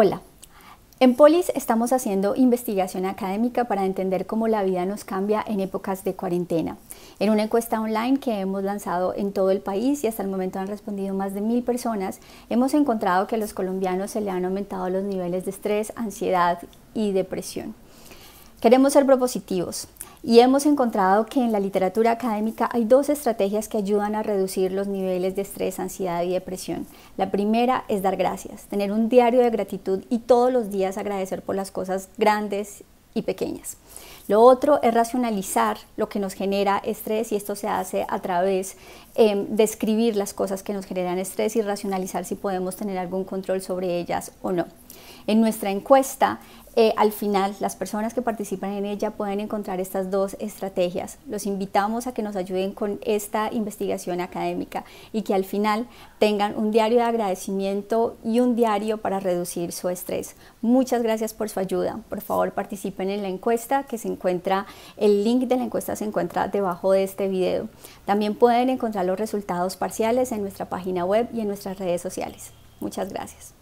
Hola, en Polis estamos haciendo investigación académica para entender cómo la vida nos cambia en épocas de cuarentena. En una encuesta online que hemos lanzado en todo el país y hasta el momento han respondido más de mil personas, hemos encontrado que a los colombianos se le han aumentado los niveles de estrés, ansiedad y depresión. Queremos ser propositivos, y hemos encontrado que en la literatura académica hay dos estrategias que ayudan a reducir los niveles de estrés, ansiedad y depresión. La primera es dar gracias, tener un diario de gratitud y todos los días agradecer por las cosas grandes y pequeñas. Lo otro es racionalizar lo que nos genera estrés y esto se hace a través em, de describir las cosas que nos generan estrés y racionalizar si podemos tener algún control sobre ellas o no. En nuestra encuesta eh, al final, las personas que participan en ella pueden encontrar estas dos estrategias. Los invitamos a que nos ayuden con esta investigación académica y que al final tengan un diario de agradecimiento y un diario para reducir su estrés. Muchas gracias por su ayuda. Por favor, participen en la encuesta que se encuentra, el link de la encuesta se encuentra debajo de este video. También pueden encontrar los resultados parciales en nuestra página web y en nuestras redes sociales. Muchas gracias.